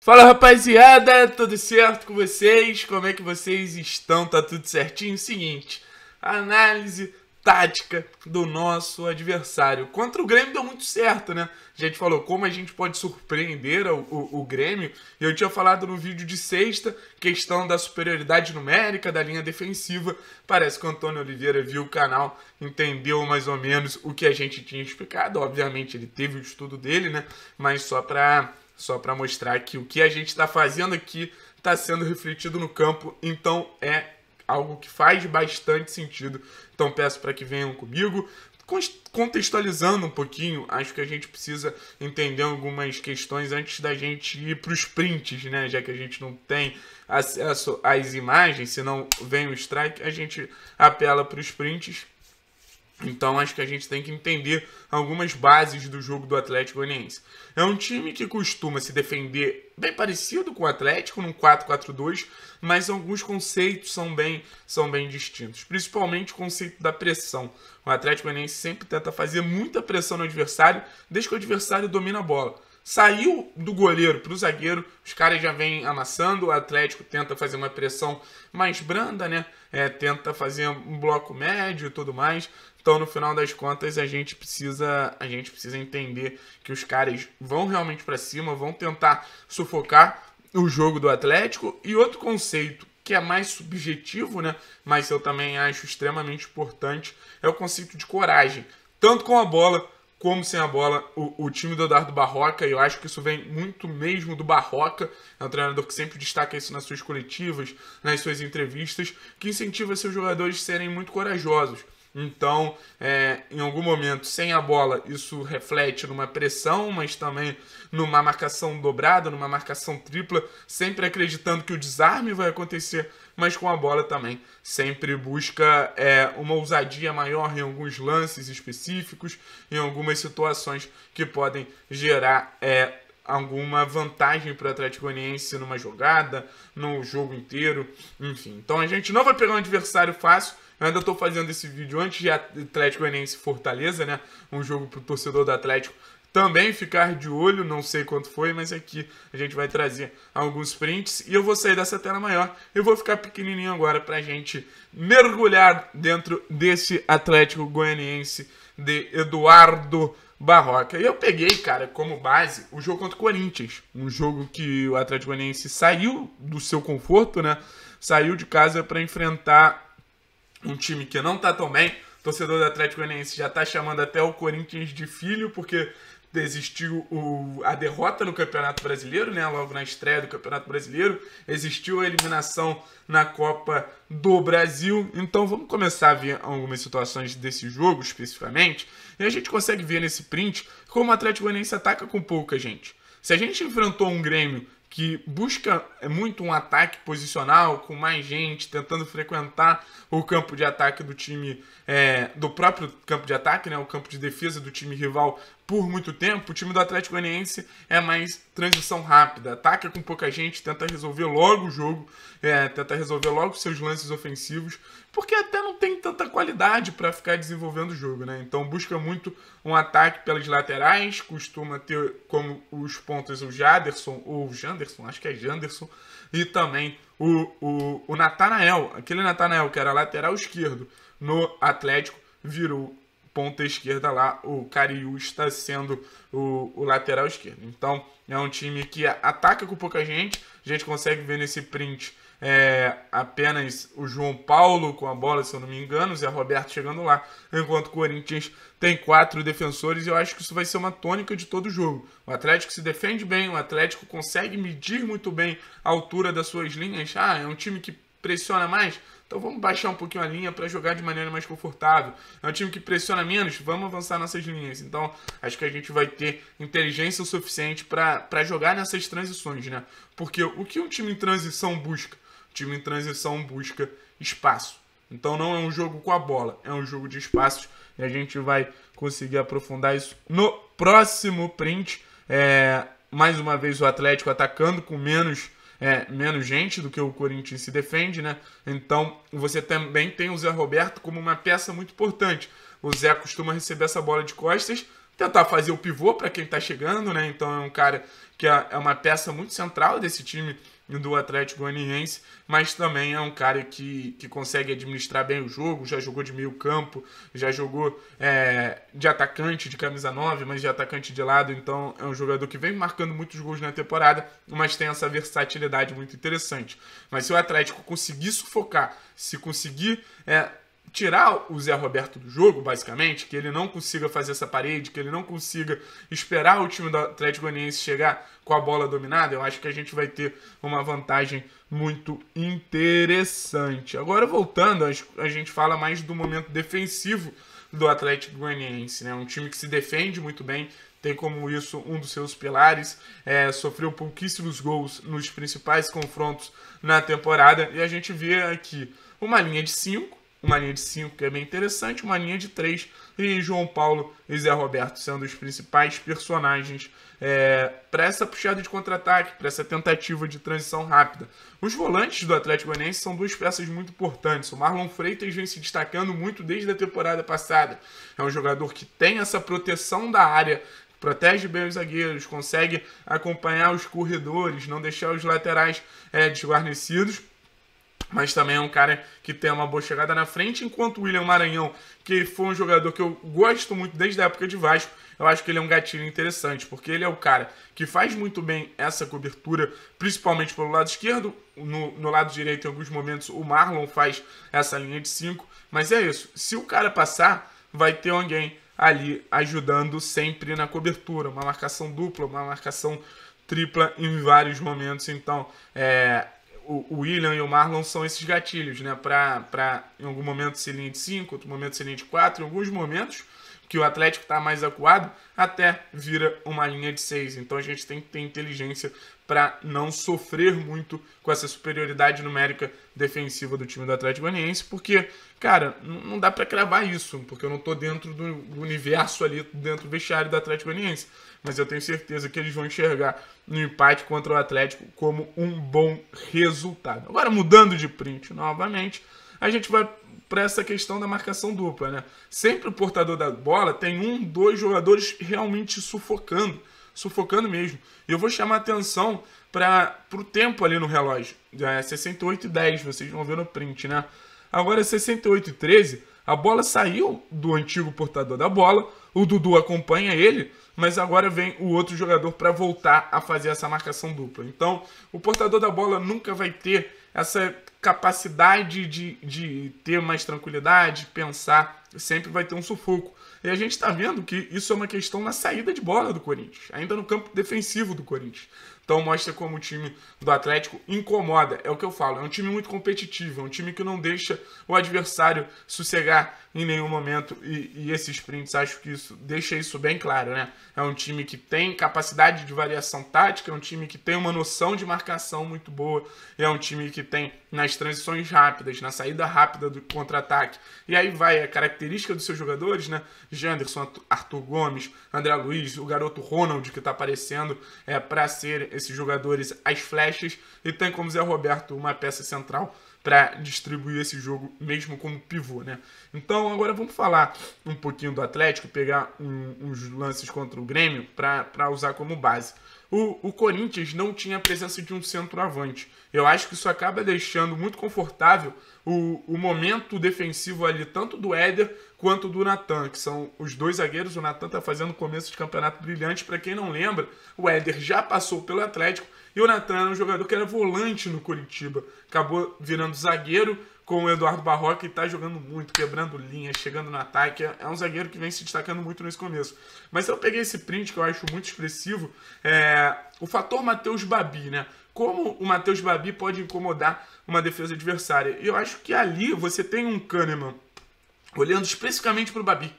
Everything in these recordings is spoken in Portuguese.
Fala rapaziada, tudo certo com vocês? Como é que vocês estão? Tá tudo certinho? Seguinte, análise tática do nosso adversário. Contra o Grêmio deu muito certo, né? A gente falou como a gente pode surpreender o, o, o Grêmio. Eu tinha falado no vídeo de sexta, questão da superioridade numérica, da linha defensiva. Parece que o Antônio Oliveira viu o canal, entendeu mais ou menos o que a gente tinha explicado. Obviamente ele teve o estudo dele, né? Mas só para só para mostrar que o que a gente está fazendo aqui está sendo refletido no campo, então é algo que faz bastante sentido. Então peço para que venham comigo. Contextualizando um pouquinho, acho que a gente precisa entender algumas questões antes da gente ir para os prints, né? Já que a gente não tem acesso às imagens, se não vem o strike, a gente apela para os prints então acho que a gente tem que entender algumas bases do jogo do Atlético Goianiense. É um time que costuma se defender bem parecido com o Atlético, num 4-4-2, mas alguns conceitos são bem, são bem distintos, principalmente o conceito da pressão. O Atlético Goianiense sempre tenta fazer muita pressão no adversário, desde que o adversário domina a bola. Saiu do goleiro para o zagueiro, os caras já vêm amassando, o Atlético tenta fazer uma pressão mais branda, né? É, tenta fazer um bloco médio e tudo mais. Então, no final das contas, a gente precisa, a gente precisa entender que os caras vão realmente para cima, vão tentar sufocar o jogo do Atlético. E outro conceito que é mais subjetivo, né? Mas eu também acho extremamente importante, é o conceito de coragem, tanto com a bola como sem a bola o, o time do Eduardo Barroca, e eu acho que isso vem muito mesmo do Barroca, é um treinador que sempre destaca isso nas suas coletivas, nas suas entrevistas, que incentiva seus jogadores a serem muito corajosos. Então, é, em algum momento, sem a bola, isso reflete numa pressão, mas também numa marcação dobrada, numa marcação tripla, sempre acreditando que o desarme vai acontecer, mas com a bola também sempre busca é, uma ousadia maior em alguns lances específicos, em algumas situações que podem gerar é, alguma vantagem para o Atlético Goianiense numa jogada, no jogo inteiro, enfim. Então a gente não vai pegar um adversário fácil. Eu ainda estou fazendo esse vídeo antes de Atlético Goianiense Fortaleza, né? Um jogo para o torcedor do Atlético também ficar de olho, não sei quanto foi, mas aqui é a gente vai trazer alguns prints e eu vou sair dessa tela maior e vou ficar pequenininho agora para a gente mergulhar dentro desse Atlético Goianiense de Eduardo Barroca. E eu peguei, cara, como base o jogo contra o Corinthians, um jogo que o Atlético Goianiense saiu do seu conforto, né? Saiu de casa para enfrentar um time que não está tão bem, torcedor do Atlético Goianiense já está chamando até o Corinthians de filho, porque existiu o, a derrota no Campeonato Brasileiro, né? Logo na estreia do Campeonato Brasileiro, existiu a eliminação na Copa do Brasil. Então vamos começar a ver algumas situações desse jogo especificamente. E a gente consegue ver nesse print como o Atlético Goianiense ataca com pouca gente. Se a gente enfrentou um Grêmio que busca muito um ataque posicional com mais gente, tentando frequentar o campo de ataque do time, é, do próprio campo de ataque, né, o campo de defesa do time rival por muito tempo, o time do Atlético Goianiense é mais transição rápida, ataca com pouca gente, tenta resolver logo o jogo, é, tenta resolver logo seus lances ofensivos, porque até não tem tanta qualidade para ficar desenvolvendo o jogo, né? Então busca muito um ataque pelas laterais, costuma ter como os pontos o Jaderson, ou o Janderson, acho que é Janderson, e também o, o, o Natanael, aquele Natanael que era lateral esquerdo no Atlético, virou ponta esquerda lá, o Cariú está sendo o, o, lateral esquerdo. Então é um time que ataca com pouca gente, a gente consegue ver nesse print é, apenas o João Paulo com a bola, se eu não me engano, o Zé Roberto chegando lá, enquanto o Corinthians tem quatro defensores e eu acho que isso vai ser uma tônica de todo o jogo. O Atlético se defende bem, o Atlético consegue medir muito bem a altura das suas linhas. Ah, é um time que pressiona mais? Então vamos baixar um pouquinho a linha para jogar de maneira mais confortável. É um time que pressiona menos, vamos avançar nossas linhas. Então acho que a gente vai ter inteligência o suficiente para jogar nessas transições, né? Porque o que um time em transição busca? O time em transição busca espaço. Então não é um jogo com a bola, é um jogo de espaços e a gente vai conseguir aprofundar isso no próximo print. É, mais uma vez o Atlético atacando com menos é, menos gente do que o Corinthians se defende, né? Então você também tem o Zé Roberto como uma peça muito importante. O Zé costuma receber essa bola de costas, tentar fazer o pivô para quem está chegando, né? Então é um cara que é, é uma peça muito central desse time do Atlético Goianiense, mas também é um cara que, que consegue administrar bem o jogo, já jogou de meio campo, já jogou é, de atacante, de camisa 9, mas de atacante de lado, então é um jogador que vem marcando muitos gols na temporada, mas tem essa versatilidade muito interessante. Mas se o Atlético conseguir sufocar, se conseguir é, tirar o Zé Roberto do jogo, basicamente, que ele não consiga fazer essa parede, que ele não consiga esperar o time do Atlético Goianiense chegar com a bola dominada, eu acho que a gente vai ter uma vantagem muito interessante. Agora voltando, a gente fala mais do momento defensivo do Atlético Goianiense, né? Um time que se defende muito bem, tem como isso um dos seus pilares, é, sofreu pouquíssimos gols nos principais confrontos na temporada e a gente vê aqui uma linha de 5 uma linha de 5 que é bem interessante, uma linha de 3 e João Paulo e Zé Roberto sendo os principais personagens é, para essa puxada de contra-ataque, para essa tentativa de transição rápida. Os volantes do Atlético Goianiense são duas peças muito importantes. O Marlon Freitas vem se destacando muito desde a temporada passada. É um jogador que tem essa proteção da área protege bem os zagueiros, consegue acompanhar os corredores, não deixar os laterais é, desguarnecidos mas também é um cara que tem uma boa chegada na frente, enquanto o William Maranhão, que foi um jogador que eu gosto muito desde a época de Vasco, eu acho que ele é um gatilho interessante, porque ele é o cara que faz muito bem essa cobertura, principalmente pelo lado esquerdo, no, no lado direito em alguns momentos o Marlon faz essa linha de 5, mas é isso, se o cara passar, vai ter alguém ali ajudando sempre na cobertura, uma marcação dupla, uma marcação tripla em vários momentos. Então, é, o William e o Marlon são esses gatilhos, né? Para em algum momento ser linha de 5, outro momento ser linha de 4, em alguns momentos que o Atlético está mais acuado, até vira uma linha de seis. Então a gente tem que ter inteligência para não sofrer muito com essa superioridade numérica defensiva do time do Atlético Goianiense, porque, cara, não dá para cravar isso, porque eu não estou dentro do universo ali, dentro do vestiário do Atlético Goianiense, mas eu tenho certeza que eles vão enxergar no empate contra o Atlético como um bom resultado. Agora mudando de print novamente, a gente vai para essa questão da marcação dupla, né? Sempre o portador da bola tem um, dois jogadores realmente sufocando, sufocando mesmo. E eu vou chamar atenção para o tempo ali no relógio. É 68 e 10, vocês vão ver no print, né? Agora 68 é e 13, a bola saiu do antigo portador da bola, o Dudu acompanha ele, mas agora vem o outro jogador para voltar a fazer essa marcação dupla. Então, o portador da bola nunca vai ter essa capacidade de, de ter mais tranquilidade, pensar, sempre vai ter um sufoco. E a gente está vendo que isso é uma questão na saída de bola do Corinthians, ainda no campo defensivo do Corinthians. Então mostra como o time do Atlético incomoda. É o que eu falo. É um time muito competitivo. É um time que não deixa o adversário sossegar em nenhum momento. E, e esses prints, acho que isso deixa isso bem claro, né? É um time que tem capacidade de variação tática. É um time que tem uma noção de marcação muito boa. É um time que tem nas transições rápidas, na saída rápida do contra-ataque. E aí vai a é característica dos seus jogadores, né? Janderson, Arthur Gomes, André Luiz, o garoto Ronald que está aparecendo é, para ser esses jogadores as flechas e tem como Zé Roberto uma peça central para distribuir esse jogo mesmo como pivô, né? Então agora vamos falar um pouquinho do Atlético, pegar um, uns lances contra o Grêmio para usar como base o, o Corinthians não tinha a presença de um centroavante. Eu acho que isso acaba deixando muito confortável o, o momento defensivo ali, tanto do Éder quanto do Natan, que são os dois zagueiros. O Natan está fazendo começo de campeonato brilhante. Para quem não lembra, o Éder já passou pelo Atlético e o Natan era é um jogador que era volante no Curitiba. Acabou virando zagueiro, com o Eduardo Barroca e tá jogando muito, quebrando linha, chegando no ataque. É, é um zagueiro que vem se destacando muito nesse começo. Mas eu peguei esse print que eu acho muito expressivo, é... o fator Matheus Babi, né? Como o Matheus Babi pode incomodar uma defesa adversária. E eu acho que ali você tem um Kahneman olhando especificamente para o Babi.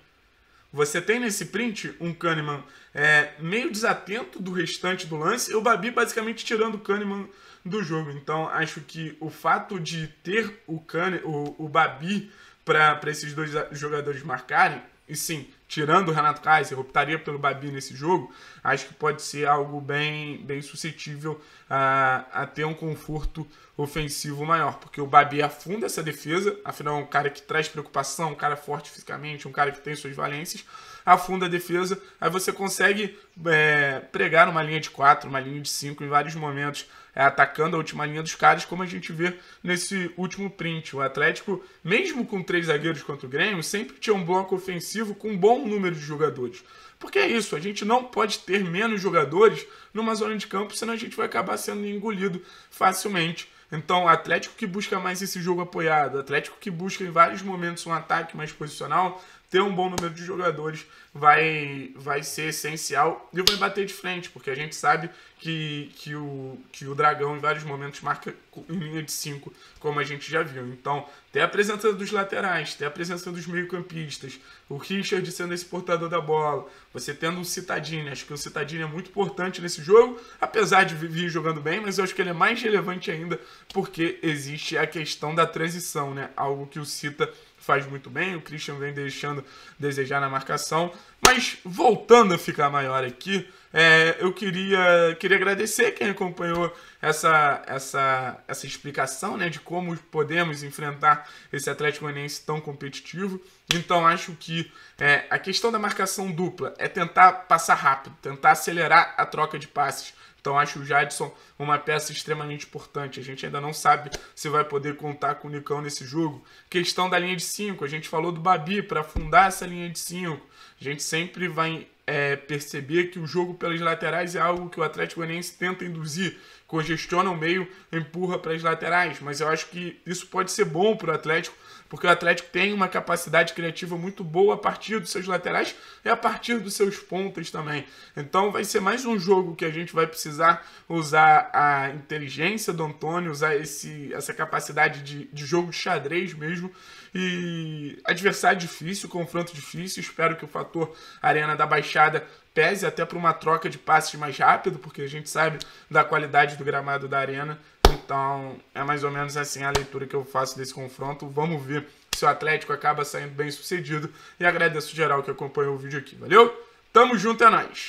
Você tem nesse print um Kahneman é, meio desatento do restante do lance e o Babi basicamente tirando o Kahneman do jogo. Então acho que o fato de ter o, Kahneman, o, o Babi para esses dois jogadores marcarem, e sim, tirando o Renato Kaiser, optaria pelo Babi nesse jogo, acho que pode ser algo bem, bem suscetível a, a ter um conforto ofensivo maior, porque o Babi afunda essa defesa, afinal é um cara que traz preocupação, um cara forte fisicamente, um cara que tem suas valências, afunda a defesa, aí você consegue é, pregar uma linha de 4, uma linha de 5 em vários momentos, é, atacando a última linha dos caras, como a gente vê nesse último print. O Atlético, mesmo com três zagueiros contra o Grêmio, sempre tinha um bloco ofensivo com um bom número de jogadores. Porque é isso, a gente não pode ter menos jogadores numa zona de campo, senão a gente vai acabar sendo engolido facilmente então, Atlético que busca mais esse jogo apoiado, Atlético que busca em vários momentos um ataque mais posicional, ter um bom número de jogadores vai, vai ser essencial e vai bater de frente, porque a gente sabe que, que, o, que o Dragão, em vários momentos, marca em linha de 5, como a gente já viu. Então, tem a presença dos laterais, tem a presença dos meio-campistas, o Richard sendo esse portador da bola, você tendo um Citadini. Acho que o Citadini é muito importante nesse jogo, apesar de vir jogando bem, mas eu acho que ele é mais relevante ainda porque existe a questão da transição, né? Algo que o Cita faz muito bem, o Christian vem deixando desejar na marcação. Mas voltando a ficar maior aqui, é, eu queria, queria agradecer quem acompanhou essa, essa, essa explicação né, de como podemos enfrentar esse Atlético Goianiense tão competitivo. Então, acho que é, a questão da marcação dupla é tentar passar rápido, tentar acelerar a troca de passes. Então acho o Jadson uma peça extremamente importante. A gente ainda não sabe se vai poder contar com o Nicão nesse jogo. Questão da linha de 5, a gente falou do Babi para afundar essa linha de 5. A gente sempre vai é, perceber que o jogo pelas laterais é algo que o Atlético Goianiense tenta induzir. Congestiona o meio, empurra para as laterais. Mas eu acho que isso pode ser bom para o Atlético porque o Atlético tem uma capacidade criativa muito boa a partir dos seus laterais e a partir dos seus pontas também. Então vai ser mais um jogo que a gente vai precisar usar a inteligência do Antônio, usar esse, essa capacidade de, de jogo de xadrez mesmo. E adversário difícil, confronto difícil. Espero que o fator Arena da Baixada pese até para uma troca de passes mais rápido, porque a gente sabe da qualidade do gramado da Arena. Então, é mais ou menos assim a leitura que eu faço desse confronto. Vamos ver se o Atlético acaba saindo bem sucedido. E agradeço geral que acompanhou o vídeo aqui, valeu? Tamo junto, é nóis!